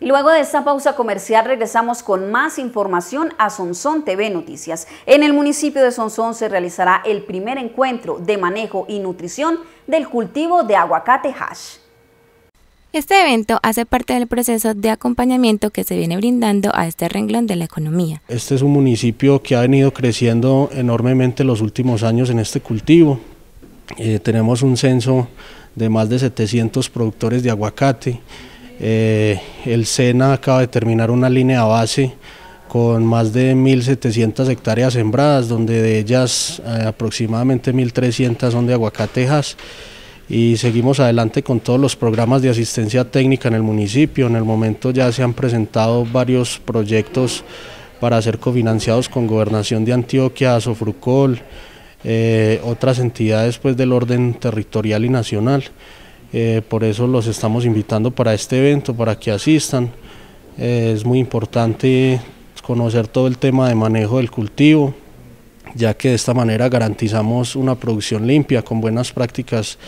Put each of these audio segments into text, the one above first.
Luego de esta pausa comercial regresamos con más información a Sonsón TV Noticias. En el municipio de Sonsón se realizará el primer encuentro de manejo y nutrición del cultivo de aguacate hash. Este evento hace parte del proceso de acompañamiento que se viene brindando a este renglón de la economía. Este es un municipio que ha venido creciendo enormemente los últimos años en este cultivo. Eh, tenemos un censo de más de 700 productores de aguacate. Eh, el SENA acaba de terminar una línea base con más de 1.700 hectáreas sembradas, donde de ellas eh, aproximadamente 1.300 son de aguacatejas y seguimos adelante con todos los programas de asistencia técnica en el municipio. En el momento ya se han presentado varios proyectos para ser cofinanciados con Gobernación de Antioquia, Sofrucol, eh, otras entidades pues del orden territorial y nacional. Eh, por eso los estamos invitando para este evento, para que asistan. Eh, es muy importante conocer todo el tema de manejo del cultivo, ya que de esta manera garantizamos una producción limpia con buenas prácticas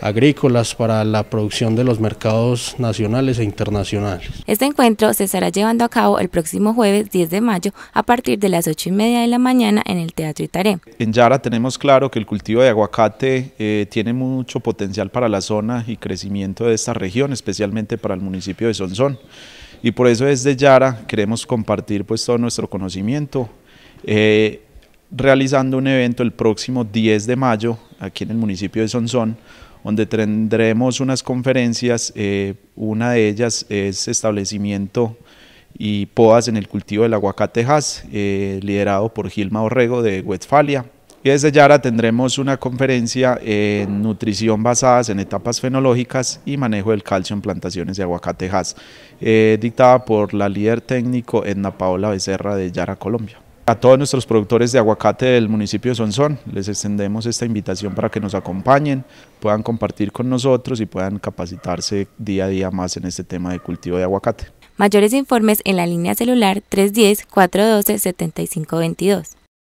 agrícolas para la producción de los mercados nacionales e internacionales. Este encuentro se estará llevando a cabo el próximo jueves 10 de mayo a partir de las 8 y media de la mañana en el Teatro Itaré. En Yara tenemos claro que el cultivo de aguacate eh, tiene mucho potencial para la zona y crecimiento de esta región, especialmente para el municipio de Sonsón. Y por eso desde Yara queremos compartir pues, todo nuestro conocimiento. Eh, realizando un evento el próximo 10 de mayo aquí en el municipio de Sonsón, donde tendremos unas conferencias, eh, una de ellas es establecimiento y podas en el cultivo del aguacatejas, eh, liderado por Gilma Orrego de Westfalia. Y desde Yara tendremos una conferencia en nutrición basadas en etapas fenológicas y manejo del calcio en plantaciones de aguacatejas, eh, dictada por la líder técnico Edna Paola Becerra de Yara, Colombia. A todos nuestros productores de aguacate del municipio de Sonsón les extendemos esta invitación para que nos acompañen, puedan compartir con nosotros y puedan capacitarse día a día más en este tema de cultivo de aguacate. Mayores informes en la línea celular 310-412-7522.